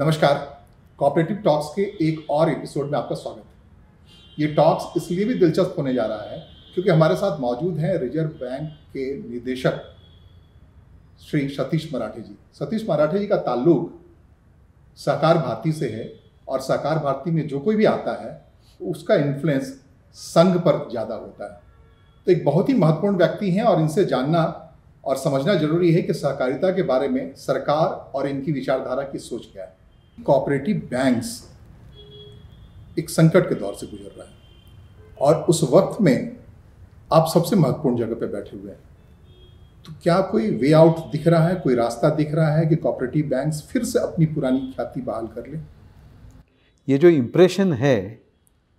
नमस्कार cooperative talks के एक और एपिसोड में आपका स्वागत है ये टॉक्स इसलिए भी दिलचस्प होने जा रहा है क्योंकि हमारे साथ मौजूद हैं रिजर्व बैंक के निदेशक श्री सतीश मराठे जी सतीश मराठे जी का ताल्लुक सहकार भारती से है और सहकार भारती में जो कोई भी आता है उसका इन्फ्लुएंस संघ पर ज़्यादा होता है तो एक बहुत ही महत्वपूर्ण व्यक्ति हैं और इनसे जानना और समझना जरूरी है कि सहकारिता के बारे में सरकार और इनकी विचारधारा की सोच क्या है कोऑपरेटिव बैंक्स एक संकट के दौर से गुजर रहा है और उस वक्त में आप सबसे महत्वपूर्ण जगह पर बैठे हुए हैं तो क्या कोई वे आउट दिख रहा है कोई रास्ता दिख रहा है कि कोऑपरेटिव बैंक्स फिर से अपनी पुरानी ख्याति बहाल कर ले ये जो इम्प्रेशन है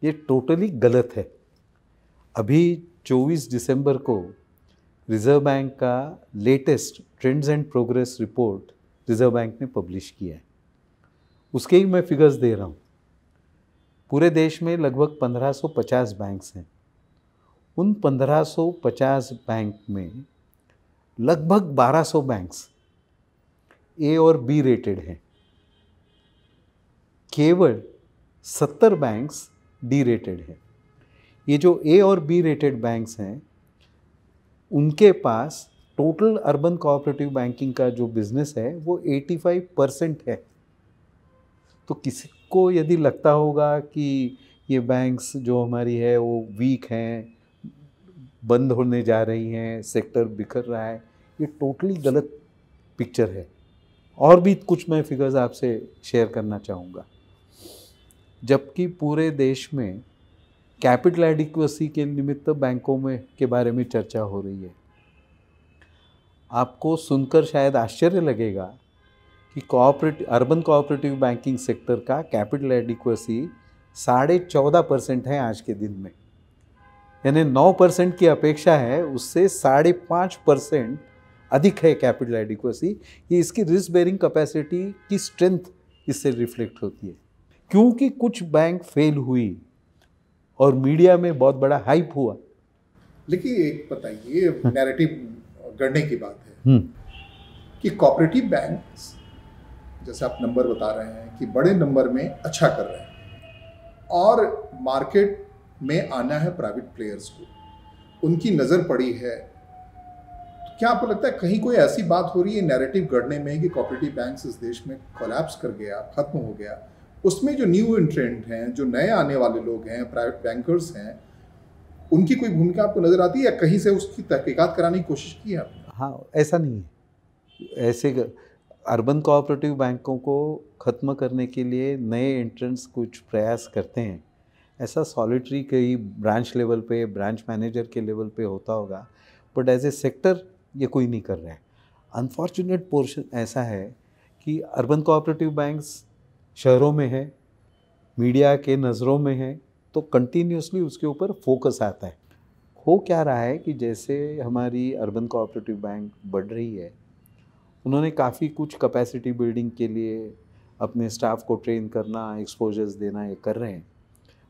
ये टोटली गलत है अभी 24 दिसंबर को रिज़र्व बैंक का latest trends and progress report reserve bank ने पब्लिश किया है उसके ही मैं फिगर्स दे रहा हूँ पूरे देश में लगभग 1550 बैंक्स हैं उन 1550 बैंक में लगभग 1200 बैंक्स ए और बी रेटेड हैं केवल 70 बैंक्स डी रेटेड हैं ये जो ए और बी रेटेड बैंक्स हैं उनके पास टोटल अर्बन कोऑपरेटिव बैंकिंग का जो बिज़नेस है वो 85 परसेंट है तो किसी को यदि लगता होगा कि ये बैंक्स जो हमारी है वो वीक हैं बंद होने जा रही हैं सेक्टर बिखर रहा है ये टोटली गलत पिक्चर है और भी कुछ मैं फिगर्स आपसे शेयर करना चाहूँगा जबकि पूरे देश में कैपिटल एडिक्वेसी के निमित्त बैंकों में के बारे में चर्चा हो रही है आपको सुनकर शायद आश्चर्य लगेगा कि cooperative urban cooperative banking sector का कैपिटल एडिक्वेसी साढ़े चौदह परसेंट है आज के दिन में यानी नौ परसेंट की अपेक्षा है उससे साढ़े पाँच परसेंट अधिक है कैपिटल एडिक्वेसी ये इसकी रिस्क बेरिंग कैपेसिटी की स्ट्रेंथ इससे रिफ्लेक्ट होती है क्योंकि कुछ बैंक फेल हुई और मीडिया में बहुत बड़ा हाइप हुआ लेकिन एक बताइए नैरेटिव गढ़ने की बात है हम्म। कि कॉपरेटिव बैंक जैसे आप नंबर बता रहे हैं कि बड़े नंबर में अच्छा कर रहे हैं और मार्केट में आना है प्राइवेट प्लेयर्स को उनकी नज़र पड़ी है तो क्या आपको लगता है कहीं कोई ऐसी बात हो रही है नैरेटिव गढ़ने में कि कॉपरेटिव बैंक इस देश में कोलैप्स कर गया ख़त्म हो गया उसमें जो न्यू इंट्रेंट हैं जो नए आने वाले लोग हैं प्राइवेट बैंकर्स हैं उनकी कोई भूमिका आपको नज़र आती है या कहीं से उसकी तहकीकात कराने की कोशिश की है आपने हाँ ऐसा नहीं है ऐसे कर... अर्बन कोऑपरेटिव बैंकों को ख़त्म करने के लिए नए एंट्रेंस कुछ प्रयास करते हैं ऐसा सॉलिटरी कई ब्रांच लेवल पे ब्रांच मैनेजर के लेवल पे होता होगा बट एज ए सेक्टर ये कोई नहीं कर रहा है अनफॉर्चुनेट पोर्शन ऐसा है कि अर्बन कोऑपरेटिव बैंक्स शहरों में है मीडिया के नज़रों में है तो कंटिन्यूसली उसके ऊपर फोकस आता है हो क्या रहा है कि जैसे हमारी अर्बन कोऑपरेटिव बैंक बढ़ रही है उन्होंने काफ़ी कुछ कैपेसिटी बिल्डिंग के लिए अपने स्टाफ को ट्रेन करना एक्सपोजर्स देना ये कर रहे हैं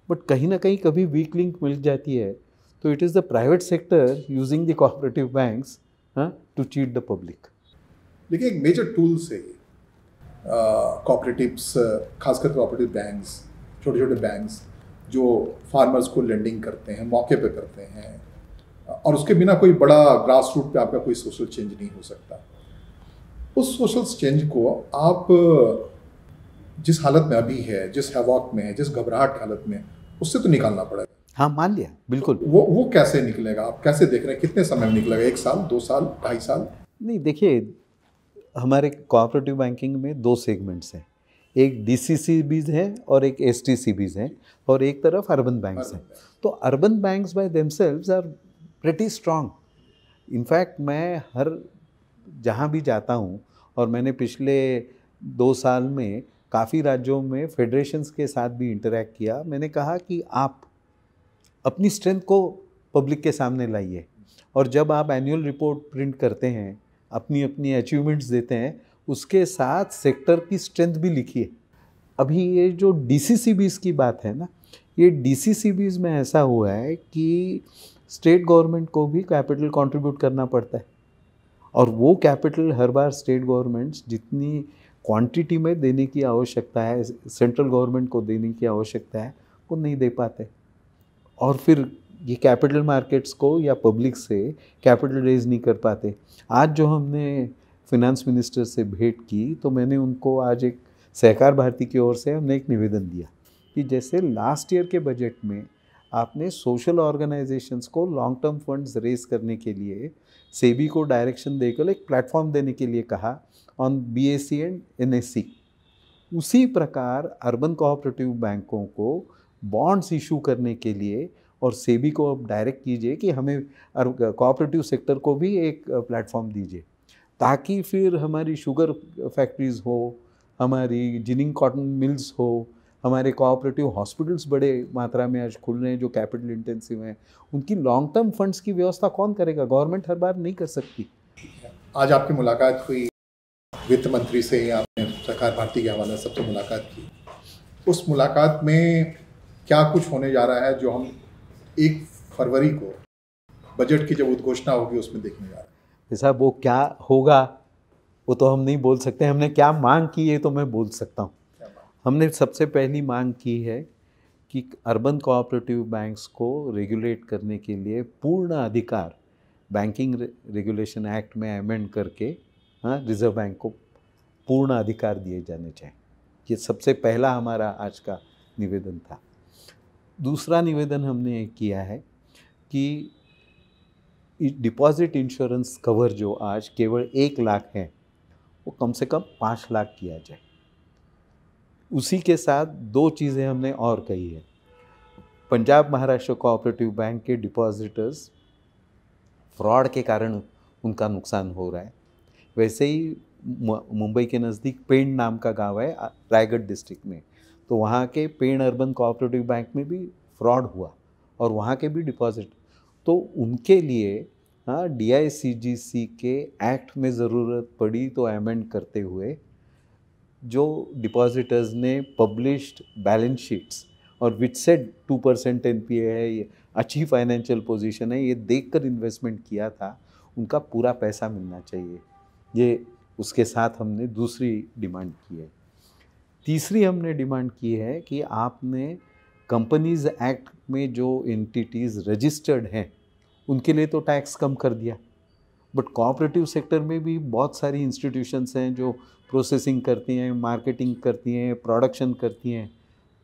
बट कहीं ना कहीं कभी वीक लिंक मिल जाती है तो it is the private sector using the cooperative banks to cheat the public देखिए एक मेजर टूल से कोऑपरेटिव्स खासकर कोऑपरेटिव बैंक्स छोटे छोटे बैंक्स जो फार्मर्स को लेंडिंग करते हैं मौके पे करते हैं और उसके बिना कोई बड़ा ग्रास रूट पे आपका कोई सोशल चेंज नहीं हो सकता उस सोशल चेंज को आप जिस हालत में अभी है जिस हैवॉक में है जिस घबराहट हालत में उससे तो निकालना पड़ेगा हाँ मान लिया बिल्कुल तो वो वो कैसे निकलेगा आप कैसे देख रहे हैं कितने समय में निकलेगा एक साल दो साल ढाई साल नहीं देखिए हमारे कोऑपरेटिव बैंकिंग में दो सेगमेंट्स हैं एक डी सी बीज है और एक एस टी बीज है और एक तरफ अर्बन बैंक्स हैं तो urban banks by themselves are pretty strong in fact मैं हर जहाँ भी जाता हूँ और मैंने पिछले दो साल में काफ़ी राज्यों में फेडरेशंस के साथ भी इंटरेक्ट किया मैंने कहा कि आप अपनी स्ट्रेंथ को पब्लिक के सामने लाइए और जब आप एनुअल रिपोर्ट प्रिंट करते हैं अपनी अपनी अचीवमेंट्स देते हैं उसके साथ सेक्टर की स्ट्रेंथ भी लिखिए अभी ये जो डी सी की बात है ना ये डी सी में ऐसा हुआ है कि स्टेट गवर्नमेंट को भी कैपिटल कंट्रीब्यूट करना पड़ता है और वो कैपिटल हर बार स्टेट गवर्नमेंट्स जितनी क्वांटिटी में देने की आवश्यकता है सेंट्रल गवर्नमेंट को देने की आवश्यकता है वो नहीं दे पाते और फिर ये कैपिटल मार्केट्स को या पब्लिक से कैपिटल रेज नहीं कर पाते आज जो हमने फिनेंस मिनिस्टर से भेंट की तो मैंने उनको आज एक सहकार भारती की ओर से हमने एक निवेदन दिया कि जैसे लास्ट ईयर के बजट में आपने सोशल ऑर्गेनाइजेशंस को लॉन्ग टर्म फंड्स रेज करने के लिए सेबी को डायरेक्शन देकर एक प्लेटफॉर्म देने के लिए कहा on B S C and N S C उसी प्रकार अर्बन कोऑपरेटिव बैंकों को बॉन्ड्स इशू करने के लिए और सेबी को आप डायरेक्ट कीजिए कि हमें कोऑपरेटिव सेक्टर को भी एक प्लेटफॉर्म दीजिए ताकि फिर हमारी शुगर फैक्ट्रीज़ हो हमारी जिनिंग कॉटन मिल्स हो हमारे कोऑपरेटिव हॉस्पिटल्स बड़े मात्रा में आज खुल रहे हैं जो कैपिटल इंटेंसिव हैं उनकी लॉन्ग टर्म फंड्स की व्यवस्था कौन करेगा गवर्नमेंट हर बार नहीं कर सकती आज आपकी मुलाकात हुई वित्त मंत्री से आपने सरकार भारती के हवाले सबसे मुलाकात की उस मुलाकात में क्या कुछ होने जा रहा है जो हम एक फरवरी को बजट की जब उद्घोषणा होगी उसमें देखने जा रहे हैं साहब वो क्या होगा वो तो हम नहीं बोल सकते हमने क्या मांग की है तो मैं बोल सकता हूँ हमने सबसे पहली मांग की है कि अर्बन कोऑपरेटिव बैंक्स को रेगुलेट करने के लिए पूर्ण अधिकार बैंकिंग रेगुलेशन एक्ट में अमेंड करके हाँ रिजर्व बैंक को पूर्ण अधिकार दिए जाने चाहिए ये सबसे पहला हमारा आज का निवेदन था दूसरा निवेदन हमने किया है कि डिपॉजिट इंश्योरेंस कवर जो आज केवल एक लाख है वो कम से कम पाँच लाख किया जाए उसी के साथ दो चीज़ें हमने और कही है पंजाब महाराष्ट्र कोऑपरेटिव बैंक के डिपॉजिटर्स फ्रॉड के कारण उनका नुकसान हो रहा है वैसे ही मुंबई के नज़दीक पेंड नाम का गांव है रायगढ़ डिस्ट्रिक्ट में तो वहाँ के पेंड अर्बन कोऑपरेटिव बैंक में भी फ्रॉड हुआ और वहाँ के भी डिपॉजिट तो उनके लिए हाँ डी के एक्ट में ज़रूरत पड़ी तो एमेंड करते हुए जो डिपॉजिटर्स ने पब्लिश्ड बैलेंस शीट्स और विच सेट टू परसेंट एन है ये अच्छी फाइनेंशियल पोजीशन है ये देखकर इन्वेस्टमेंट किया था उनका पूरा पैसा मिलना चाहिए ये उसके साथ हमने दूसरी डिमांड की है तीसरी हमने डिमांड की है कि आपने कंपनीज एक्ट में जो एंटिटीज़ रजिस्टर्ड हैं उनके लिए तो टैक्स कम कर दिया बट कोऑपरेटिव सेक्टर में भी बहुत सारी इंस्टीट्यूशंस हैं जो प्रोसेसिंग करती हैं मार्केटिंग करती हैं प्रोडक्शन करती हैं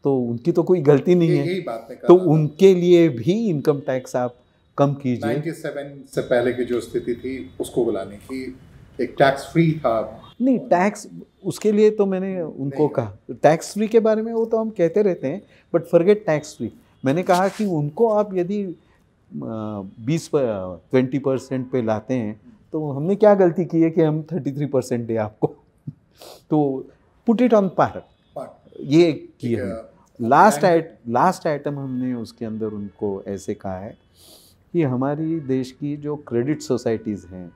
तो उनकी तो कोई गलती नहीं है तो उनके लिए भी इनकम टैक्स आप कम कीजिए से पहले की जो स्थिति थी उसको बुलाने की एक टैक्स फ्री था नहीं टैक्स उसके लिए तो मैंने उनको कहा टैक्स फ्री के बारे में वो तो हम कहते रहते हैं बट फॉरगेट टैक्स फ्री मैंने कहा कि उनको आप यदि बीस ट्वेंटी परसेंट पे लाते हैं तो हमने क्या गलती की है कि हम थर्टी थ्री परसेंट दें आपको तो पुट इट ऑन पार ये किए है लास्ट आइट लास्ट आइटम हमने उसके अंदर उनको ऐसे कहा है कि हमारी देश की जो क्रेडिट सोसाइटीज़ हैं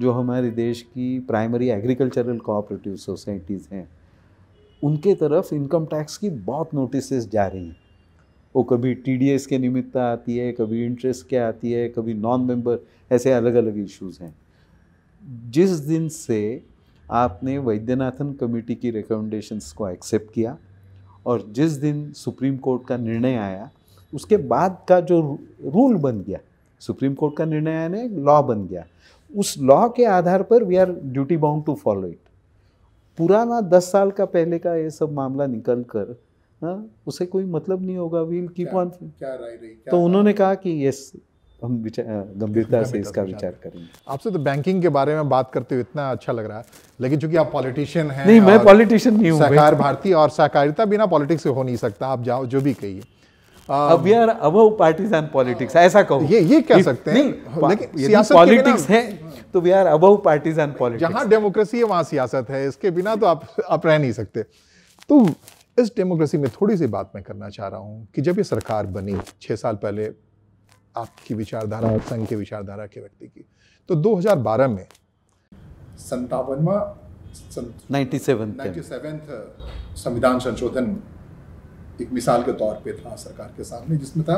जो हमारे देश की प्राइमरी एग्रीकल्चरल कोऑपरेटिव सोसाइटीज़ हैं उनके तरफ इनकम टैक्स की बहुत नोटिस जा रही हैं वो कभी टी के निमित्त आती है कभी इंटरेस्ट के आती है कभी नॉन मेंबर ऐसे अलग अलग इश्यूज़ हैं जिस दिन से आपने वैद्यनाथन कमेटी की रिकमेंडेशंस को एक्सेप्ट किया और जिस दिन सुप्रीम कोर्ट का निर्णय आया उसके बाद का जो रूल बन गया सुप्रीम कोर्ट का निर्णय आने लॉ बन गया उस लॉ के आधार पर we are duty bound to follow it पुराना दस साल का पहले का ये सब मामला निकल कर ना हाँ, उसे कोई मतलब नहीं होगा वील कीप ऑन तो उन्होंने कहा कि यस हम गंभीरता से इसका विचार करेंगे आपसे तो बैंकिंग के बारे में बात करते हुए इतना अच्छा लग रहा है लेकिन चूंकि आप पॉलिटिशियन हैं नहीं मैं पॉलिटिशियन नहीं हूँ सहकार भारतीय और सहकारिता बिना पॉलिटिक्स से हो नहीं सकता आप जाओ जो भी कहिए अब यार अब पार्टीजन पॉलिटिक्स ऐसा कहो ये ये कह सकते हैं लेकिन पॉलिटिक्स है तो we are above partisan politics जहां डेमोक्रेसी है वहां सियासत है इसके बिना तो आप आप रह नहीं सकते तो इस डेमोक्रेसी में थोड़ी सी बात मैं करना चाह रहा हूं कि जब ये सरकार बनी छह साल पहले आपकी विचारधारा और संघ के विचारधारा के व्यक्ति की तो 2012 में संतावनवा संविधान संशोधन एक मिसाल के तौर पे था सरकार के सामने जिसमें था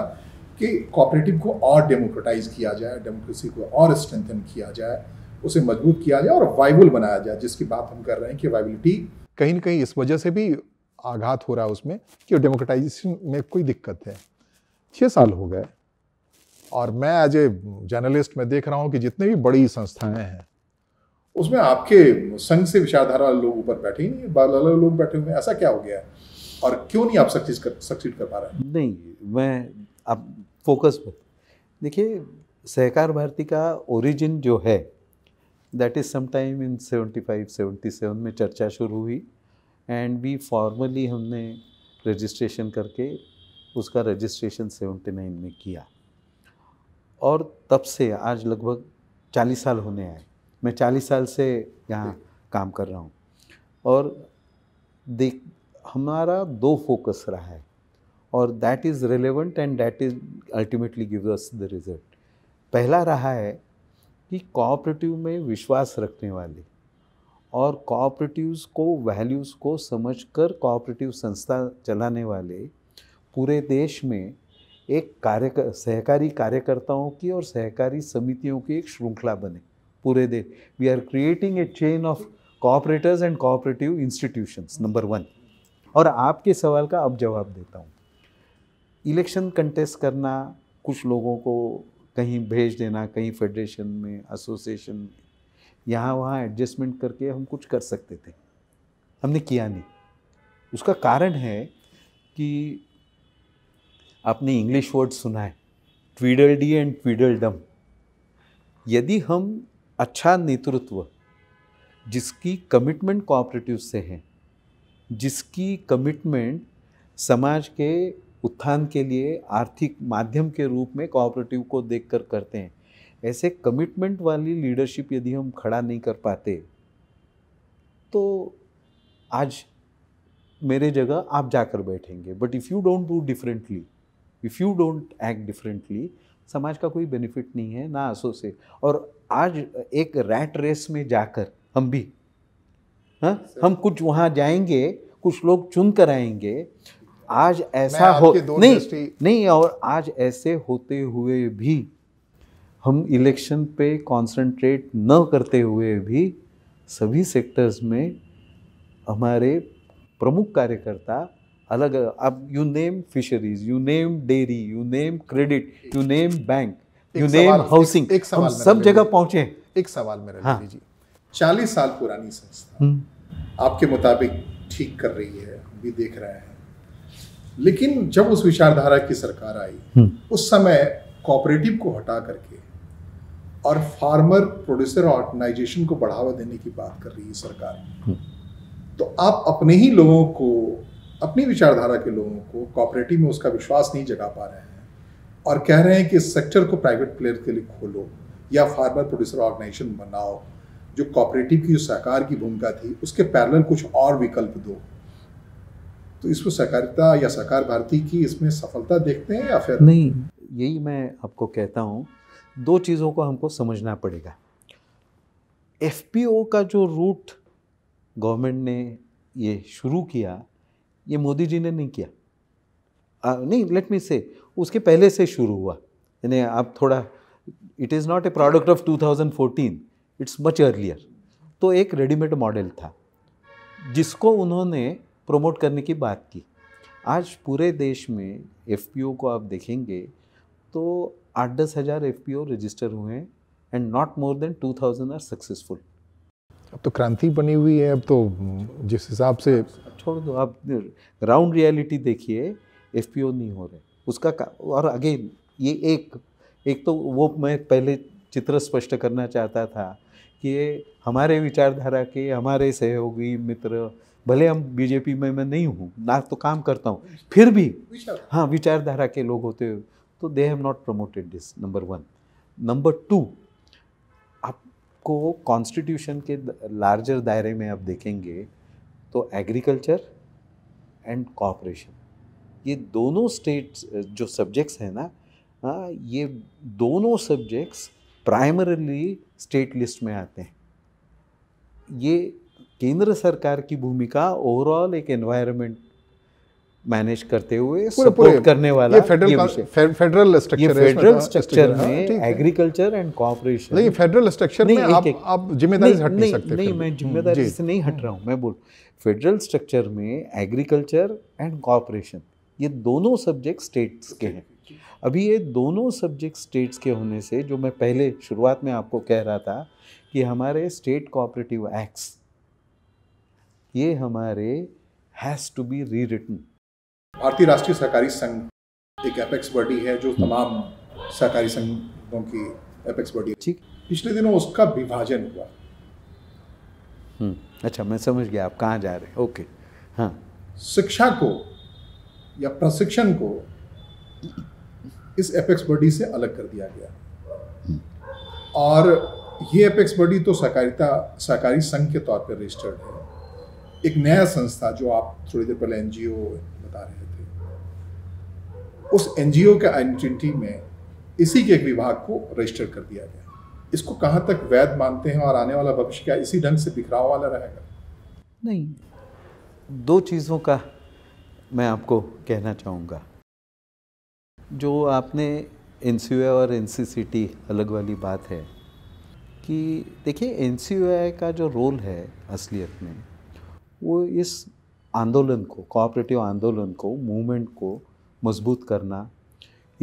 कि कॉपरेटिव को और डेमोक्रेटाइज किया जाए डेमोक्रेसी को और स्ट्रेंथन किया जाए उसे मजबूत किया जाए और वाइबल बनाया जाए जिसकी बात हम कर रहे हैं कि वाइबिलिटी कहीं ना कहीं इस वजह से भी आघात हो रहा है उसमें कि डेमोक्रेटाइजेशन में कोई दिक्कत है छः साल हो गए और मैं एज ए जर्नलिस्ट में देख रहा हूँ कि जितनी भी बड़ी संस्थाएं हैं उसमें आपके संघ से विचारधारा वाले लोग ऊपर बैठे ही नहीं बाल अलग लोग बैठे हुए हैं ऐसा क्या हो गया है और क्यों नहीं आप सक्सेस कर सक्सीड कर पा रहे हैं नहीं मैं आप फोकस पर देखिए सहकार भारती का ओरिजिन जो है that is sometime in seventy five seventy seven में चर्चा शुरू हुई एंड भी फॉर्मली हमने रजिस्ट्रेशन करके उसका रजिस्ट्रेशन सेवेंटी नाइन में किया और तब से आज लगभग चालीस साल होने आए मैं चालीस साल से यहाँ काम कर रहा हूँ और देख हमारा दो फोकस रहा है और that is relevant and that is ultimately give us the result पहला रहा है कि कोऑपरेटिव में विश्वास रखने वाले और कोऑपरेटिव्स को वैल्यूज़ को समझकर कोऑपरेटिव संस्था चलाने वाले पूरे देश में एक कार्य सहकारी कार्यकर्ताओं की और सहकारी समितियों की एक श्रृंखला बने पूरे देश we are creating a chain of cooperators and cooperative institutions number one और आपके सवाल का अब जवाब देता हूँ इलेक्शन कंटेस्ट करना कुछ लोगों को कहीं भेज देना कहीं फेडरेशन में एसोसिएशन में यहाँ वहाँ एडजस्टमेंट करके हम कुछ कर सकते थे हमने किया नहीं उसका कारण है कि आपने इंग्लिश वर्ड सुना है ट्वीडल डी एंड ट्वीडल डम यदि हम अच्छा नेतृत्व जिसकी कमिटमेंट कोऑपरेटिव से है जिसकी कमिटमेंट समाज के उत्थान के लिए आर्थिक माध्यम के रूप में कोऑपरेटिव को देखकर करते हैं ऐसे कमिटमेंट वाली लीडरशिप यदि हम खड़ा नहीं कर पाते तो आज मेरे जगह आप जाकर बैठेंगे but if you don't do differently if you don't act differently समाज का कोई बेनिफिट नहीं है ना आंसू से और आज एक रैट रेस में जाकर हम भी हाँ, हम कुछ वहाँ जाएंगे कुछ लोग चुन कर आएंगे आज ऐसा हो नहीं नहीं और आज ऐसे होते हुए भी हम इलेक्शन पे कंसंट्रेट न करते हुए भी सभी सेक्टर्स में हमारे प्रमुख कार्यकर्ता अलग अब you name fisheries you name dairy you name credit you name bank you name housing एक, सवाल सब जगह पहुंचे एक सवाल मेरा हाँ। जी चालीस साल पुरानी संस्था हम्म। आपके मुताबिक ठीक कर रही है हम भी देख रहे हैं लेकिन जब उस विचारधारा की सरकार आई हम्म। उस समय कोऑपरेटिव को हटा करके और फार्मर प्रोड्यूसर ऑर्गेनाइजेशन को बढ़ावा देने की बात कर रही है सरकार हम्म। तो आप अपने ही लोगों को अपनी विचारधारा के लोगों को कॉपरेटिव में उसका विश्वास नहीं जगा पा रहे हैं और कह रहे हैं कि इस सेक्टर को प्राइवेट प्लेयर के लिए खोलो या फार्मर प्रोड्यूसर ऑर्गेनाइजेशन बनाओ जो कॉपरेटिव की जो सहकार की भूमिका थी उसके पैरल कुछ और विकल्प दो तो इसको सहकारिता या सहकार भारती की इसमें सफलता देखते हैं या फिर नहीं यही मैं आपको कहता हूँ दो चीज़ों को हमको समझना पड़ेगा एफ का जो रूट गवर्नमेंट ने ये शुरू किया ये मोदी जी ने नहीं किया आ, नहीं लेट मी से उसके पहले से शुरू हुआ यानी आप थोड़ा it is not a product of 2014 it's much earlier तो एक रेडीमेड मॉडल था जिसको उन्होंने प्रमोट करने की बात की आज पूरे देश में एफ को आप देखेंगे तो आठ दस हज़ार एफ रजिस्टर हुए हैं and not more than two thousand are successful अब तो क्रांति बनी हुई है अब तो जिस हिसाब से छोड़ दो आप ग्राउंड रियलिटी देखिए एफ नहीं हो रहे उसका और अगेन ये एक एक तो वो मैं पहले चित्र स्पष्ट करना चाहता था कि हमारे विचारधारा के हमारे सहयोगी मित्र भले हम बीजेपी में मैं नहीं हूँ ना तो काम करता हूँ फिर भी हाँ विचारधारा के लोग होते हुए तो they have not promoted this number one number two आपको कॉन्स्टिट्यूशन के लार्जर दायरे में आप देखेंगे तो एग्रीकल्चर एंड कॉपरेशन ये दोनों स्टेट्स जो सब्जेक्ट्स हैं ना हाँ ये दोनों सब्जेक्ट्स प्राइमरली स्टेट लिस्ट में आते हैं ये केंद्र सरकार की भूमिका ओवरऑल एक एनवायरनमेंट मैनेज करते हुए सपोर्ट करने वाला ये federal federal structure federal structure में एग्रीकल्चर एंड कॉपरेशन नहीं फेडरल स्ट्रक्चर में आप आप जिम्मेदारी हट नहीं सकते नहीं मैं हम्म, जिम्मेदारी से नहीं हट रहा हूँ हम्म। मैं बोल फेडरल स्ट्रक्चर में एग्रीकल्चर एंड कॉपरेशन ये दोनों सब्जेक्ट स्टेट्स के हैं अभी ये दोनों सब्जेक्ट स्टेट्स के होने से जो मैं पहले शुरुआत में आपको कह रहा था कि हमारे स्टेट कोऑपरेटिव एक्ट्स ये हमारे has to be rewritten भारतीय राष्ट्रीय सहकारी संघ एक एपेक्स बॉडी है जो हम्म। तमाम सहकारी संघों की एपेक्स बॉडी ठीक पिछले दिनों उसका विभाजन हुआ हम्म, अच्छा मैं समझ गया आप कहाँ जा रहे हैं ओके हाँ शिक्षा को या प्रशिक्षण को इस एपेक्स बॉडी से अलग कर दिया गया हम्म। और ये एपेक्स बॉडी तो सहकारिता सहकारी संघ के तौर पर रजिस्टर्ड है एक नया संस्था जो आप थोड़ी देर पहले एन उस एन जी ओ के आइडेंटिटी में इसी के एक विभाग को रजिस्टर कर दिया गया इसको कहाँ तक वैध मानते हैं और आने वाला भविष्य क्या इसी ढंग से बिखराव वाला रहेगा नहीं दो चीज़ों का मैं आपको कहना चाहूँगा जो आपने एन सी और एन अलग वाली बात है कि देखिए एन सी का जो रोल है असलियत में वो इस आंदोलन को कोऑपरेटिव आंदोलन को मूवमेंट को मजबूत करना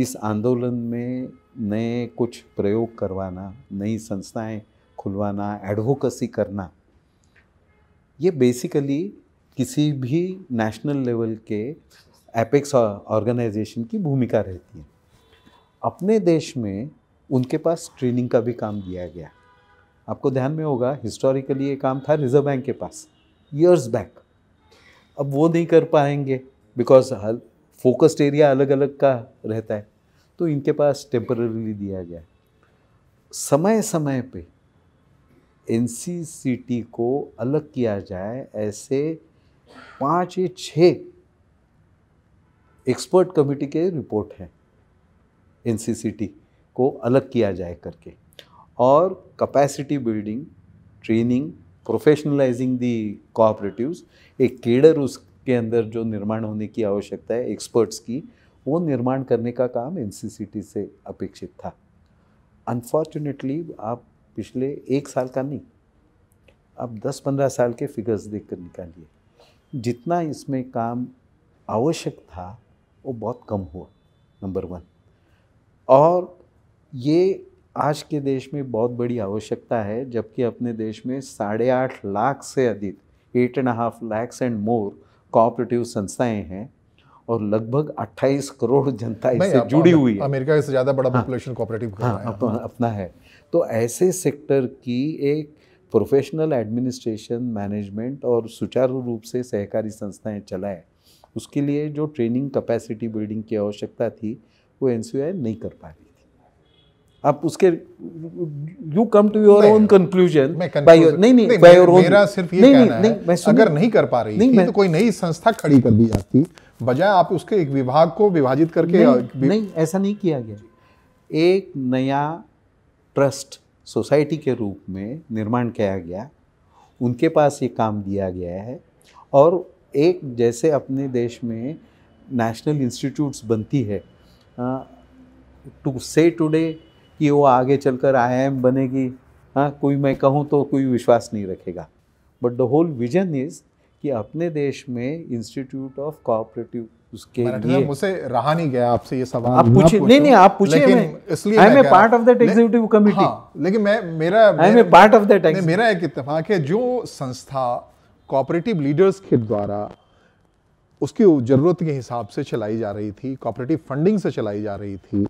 इस आंदोलन में नए कुछ प्रयोग करवाना नई संस्थाएं खुलवाना एडवोकेसी करना ये बेसिकली किसी भी नेशनल लेवल के एपेक्स ऑर्गेनाइजेशन की भूमिका रहती है अपने देश में उनके पास ट्रेनिंग का भी काम दिया गया आपको ध्यान में होगा हिस्टोरिकली ये काम था रिजर्व बैंक के पास ईयर्स बैक अब वो नहीं कर पाएंगे बिकॉज फोकस्ड एरिया अलग अलग का रहता है तो इनके पास टेम्पररीली दिया गया समय समय पे एन को अलग किया जाए ऐसे पाँच या छः एक्सपर्ट कमिटी के रिपोर्ट हैं एन को अलग किया जाए करके और capacity building training professionalising the cooperatives एक केडर उस के अंदर जो निर्माण होने की आवश्यकता है एक्सपर्ट्स की वो निर्माण करने का काम एन से अपेक्षित था अनफॉर्चुनेटली आप पिछले एक साल का नहीं आप दस पंद्रह साल के फिगर्स देख कर निकालिए जितना इसमें काम आवश्यक था वो बहुत कम हुआ नंबर वन और ये आज के देश में बहुत बड़ी आवश्यकता है जबकि अपने देश में साढ़े आठ लाख से अधिक eight and half lakhs and more cooperative संस्थाएं हैं और लगभग 28 करोड़ जनता इससे जुड़ी हुई है अमेरिका से ज़्यादा बड़ा पॉपुलेशन कोऑपरेटिव हाँ, हाँ, अपना, अपना है तो ऐसे सेक्टर की एक प्रोफेशनल एडमिनिस्ट्रेशन मैनेजमेंट और सुचारू रूप से सहकारी संस्थाएं चलाए उसके लिए जो ट्रेनिंग कैपेसिटी बिल्डिंग की आवश्यकता थी वो एन नहीं कर पा रही आप उसके you come to your own conclusion नहीं नहीं सिर्फ नहीं, अगर नहीं कर पा रही नहीं, थी, तो कोई नई संस्था खड़ी कर दी जाती बजाय आप उसके एक विभाग को विभाजित करके नहीं, नहीं ऐसा नहीं किया गया एक नया ट्रस्ट सोसाइटी के रूप में निर्माण किया गया उनके पास ये काम दिया गया है और एक जैसे अपने देश में नेशनल इंस्टीट्यूट्स बनती है टू से टुडे कि वो आगे चलकर आई बनेगी हाँ कोई मैं कहूँ तो कोई विश्वास नहीं रखेगा but the whole vision is कि अपने देश में इंस्टीट्यूट ऑफ कोऑपरेटिव उसके लिए मुझसे रहा नहीं गया आपसे ये सवाल आप पूछे नहीं नहीं आप पूछिए इसलिए I am part of that executive committee लेकिन मैं मेरा I am part of that मेरा एक इत्तेफाक है जो संस्था कोऑपरेटिव लीडर्स के द्वारा उसकी ज़रूरत के हिसाब से चलाई जा रही थी कोऑपरेटिव फंडिंग से चलाई जा रही थी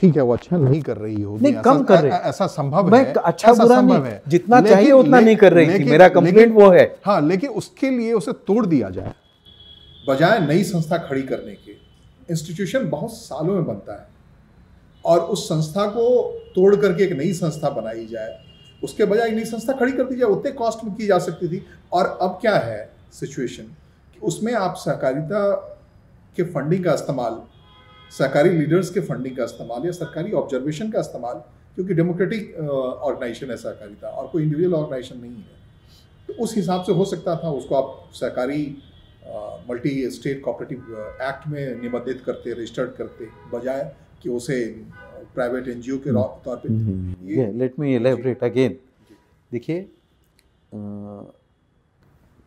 ठीक है वो अच्छा नहीं कर रही होगी नहीं कम कर रही ऐसा संभव है अच्छा बुरा नहीं है जितना चाहिए उतना नहीं कर रही थी मेरा कंप्लेंट वो है हाँ लेकिन उसके लिए उसे तोड़ दिया जाए बजाय नई संस्था खड़ी करने के इंस्टीट्यूशन बहुत सालों में बनता है और उस संस्था को तोड़ करके एक नई संस्था बनाई जाए उसके बजाय नई संस्था खड़ी कर दी जाए उतने कॉस्ट में की जा सकती थी और अब क्या है सिचुएशन उसमें आप सहकारिता के फंडिंग का इस्तेमाल सरकारी लीडर्स के फंडिंग का इस्तेमाल या सरकारी ऑब्जर्वेशन का इस्तेमाल क्योंकि डेमोक्रेटिक ऑर्गेनाइजेशन uh, है था और कोई इंडिविजुअल ऑर्गेनाइजेशन नहीं है तो उस हिसाब से हो सकता था उसको आप सरकारी मल्टी स्टेट कॉपरेटिव एक्ट में निबंधित करते रजिस्टर्ड करते बजाय कि उसे प्राइवेट uh, एन के हम्म। तौर पर लेट मी एलेबरेट अगेन देखिए uh,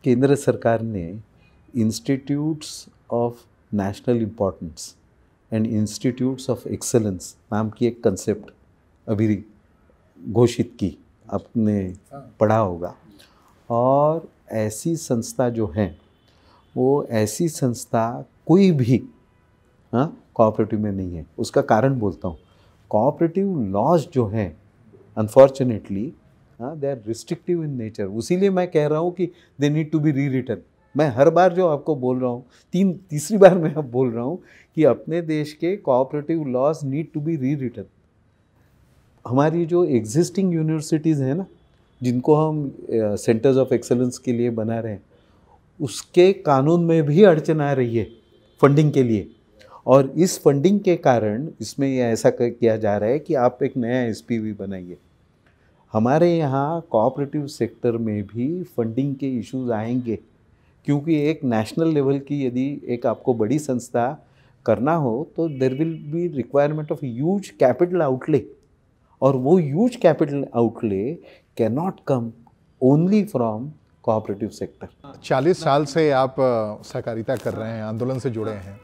केंद्र सरकार ने institutes of national importance and institutes of excellence नाम की एक कंसेप्ट अभी घोषित की आपने पढ़ा होगा और ऐसी संस्था जो है वो ऐसी संस्था कोई भी कॉपरेटिव कोऑपरेटिव में नहीं है उसका कारण बोलता हूँ कोऑपरेटिव लॉज जो हैं अनफॉर्चुनेटली हाँ they are restrictive in nature उसीलिए मैं कह रहा हूँ कि they need to be rewritten मैं हर बार जो आपको बोल रहा हूँ तीन तीसरी बार मैं आप बोल रहा हूँ कि अपने देश के cooperative laws need to be rewritten हमारी जो एग्जिस्टिंग यूनिवर्सिटीज़ हैं ना जिनको हम सेंटर्स ऑफ एक्सेलेंस के लिए बना रहे हैं उसके कानून में भी अड़चन आ रही है फंडिंग के लिए और इस फंडिंग के कारण इसमें यह ऐसा किया जा रहा है कि आप एक नया एस बनाइए हमारे यहाँ कोऑपरेटिव सेक्टर में भी फंडिंग के इश्यूज आएंगे क्योंकि एक नेशनल लेवल की यदि एक आपको बड़ी संस्था करना हो तो there will be requirement of huge capital outlay और वो huge capital outlay can not come only from cooperative sector 40 साल से आप सहकारिता कर रहे हैं आंदोलन से जुड़े हैं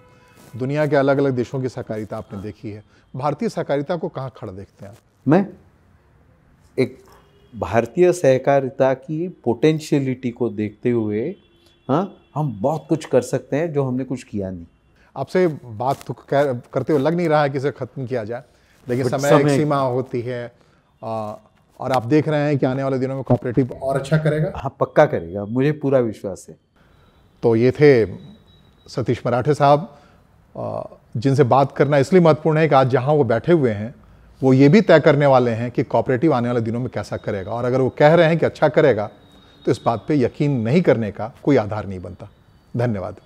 दुनिया के अलग अलग देशों की सहकारिता आपने देखी है भारतीय सहकारिता को कहाँ खड़ा देखते हैं आप मैं एक भारतीय सहकारिता की पोटेंशियलिटी को देखते हुए हाँ हम बहुत कुछ कर सकते हैं जो हमने कुछ किया नहीं आपसे बात तो करते हुए लग नहीं रहा है कि इसे ख़त्म किया जाए लेकिन समय, समय एक सीमा होती है आ, और आप देख रहे हैं कि आने वाले दिनों में कॉपरेटिव और अच्छा करेगा हाँ पक्का करेगा मुझे पूरा विश्वास है तो ये थे सतीश मराठे साहब जिनसे बात करना इसलिए महत्वपूर्ण है कि आज जहाँ वो बैठे हुए हैं वो ये भी तय करने वाले हैं कि कॉपरेटिव आने वाले दिनों में कैसा करेगा और अगर वो कह रहे हैं कि अच्छा करेगा तो इस बात पे यकीन नहीं करने का कोई आधार नहीं बनता धन्यवाद